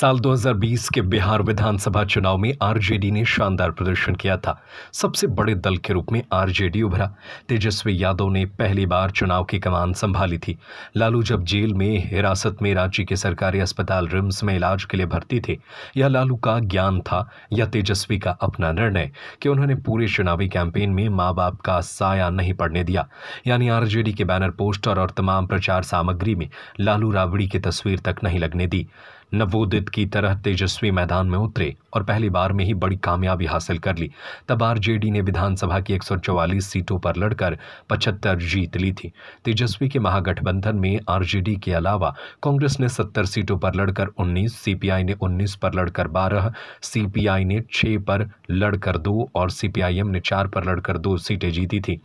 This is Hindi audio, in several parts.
साल 2020 के बिहार विधानसभा चुनाव में आरजेडी ने शानदार प्रदर्शन किया था सबसे बड़े दल के रूप में आरजेडी उभरा तेजस्वी यादव ने पहली बार चुनाव की कमान संभाली थी लालू जब जेल में हिरासत में रांची के सरकारी अस्पताल रिम्स में इलाज के लिए भर्ती थे यह लालू का ज्ञान था या तेजस्वी का अपना निर्णय कि उन्होंने पूरे चुनावी कैंपेन में माँ बाप का साया नहीं पड़ने दिया यानी आरजेडी के बैनर पोस्टर और तमाम प्रचार सामग्री में लालू राबड़ी की तस्वीर तक नहीं लगने दी नवोदित की तरह तेजस्वी मैदान में उतरे और पहली बार में ही बड़ी कामयाबी हासिल कर ली तब आरजेडी ने विधानसभा की 144 सीटों पर लड़कर 75 जीत ली थी तेजस्वी के महागठबंधन में आरजेडी के अलावा कांग्रेस ने 70 सीटों पर लड़कर 19, सीपीआई ने 19 पर लड़कर 12, सीपीआई ने 6 पर लड़कर दो और सीपीआईएम ने चार पर लड़कर दो सीटें जीती थी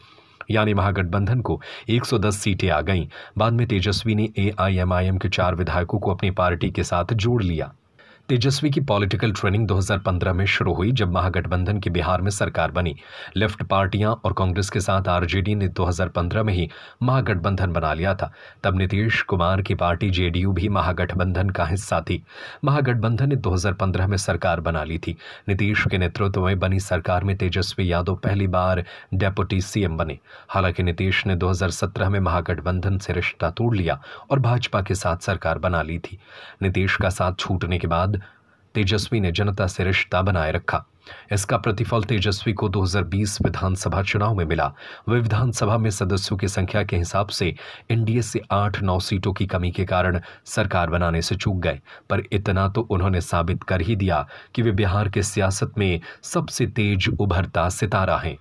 यानी महागठबंधन को 110 सीटें आ गईं बाद में तेजस्वी ने एआईएमआईएम के चार विधायकों को अपनी पार्टी के साथ जोड़ लिया तेजस्वी की पॉलिटिकल ट्रेनिंग 2015 में शुरू हुई जब महागठबंधन की बिहार में सरकार बनी लेफ्ट पार्टियां और कांग्रेस के साथ आरजेडी ने 2015 में ही महागठबंधन बना लिया था तब नीतीश कुमार की पार्टी जेडीयू भी महागठबंधन का हिस्सा थी महागठबंधन ने 2015 में सरकार बना ली थी नीतीश के नेतृत्व में बनी सरकार में तेजस्वी यादव पहली बार डेपुटी सीएम बने हालांकि नीतीश ने दो में महागठबंधन से रिश्ता तोड़ लिया और भाजपा के साथ सरकार बना ली थी नीतीश का साथ छूटने के बाद तेजस्वी ने जनता से रिश्ता बनाए रखा इसका प्रतिफल तेजस्वी को 2020 विधानसभा चुनाव में मिला वे विधानसभा में सदस्यों की संख्या के हिसाब से एनडीए से आठ नौ सीटों की कमी के कारण सरकार बनाने से चूक गए पर इतना तो उन्होंने साबित कर ही दिया कि वे बिहार के सियासत में सबसे तेज उभरता सितारा हैं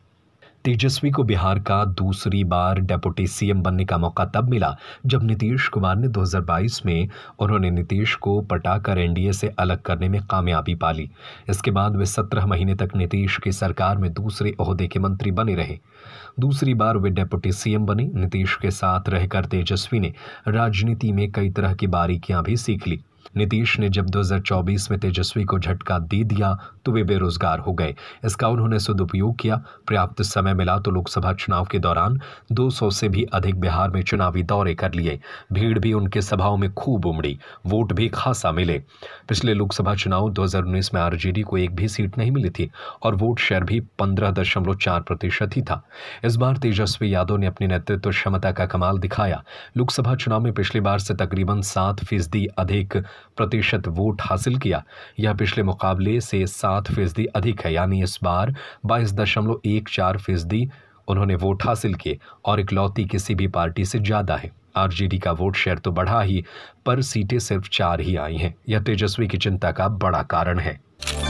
तेजस्वी को बिहार का दूसरी बार डेपुटी सीएम बनने का मौका तब मिला जब नीतीश कुमार ने 2022 में उन्होंने नीतीश को पटाकर एनडीए से अलग करने में कामयाबी पा ली इसके बाद वे 17 महीने तक नीतीश की सरकार में दूसरे अहदे के मंत्री बने रहे दूसरी बार वे डेपुटी सीएम बने नीतीश के साथ रहकर तेजस्वी ने राजनीति में कई तरह की बारीकियां भी सीख ली नीतीश ने जब 2024 में तेजस्वी को झटका दे दिया तो वे बेरोजगार हो गए इसका उन्होंने सदुपयोग किया पर्याप्त समय मिला तो लोकसभा चुनाव के दौरान 200 से भी अधिक बिहार में चुनावी दौरे कर लिए भीड़ भी उनके सभाओं में खूब उमड़ी वोट भी खासा मिले पिछले लोकसभा चुनाव 2019 में आरजेडी को एक भी सीट नहीं मिली थी और वोट शेयर भी पंद्रह दशमलव चार प्रतिशत ही था इस बार तेजस्वी यादव ने अपनी नेतृत्व क्षमता का कमाल दिखाया लोकसभा चुनाव में पिछली बार से तकरीबन सात फीसदी अधिक प्रतिशत वोट हासिल किया यह पिछले मुकाबले से सात फीसदी अधिक है यानी इस बार बाईस दशमलव एक चार फीसदी उन्होंने वोट हासिल किए और इकलौती किसी भी पार्टी से ज़्यादा है आरजेडी का वोट शेयर तो बढ़ा ही पर सीटें सिर्फ चार ही आई हैं यह तेजस्वी की चिंता का बड़ा कारण है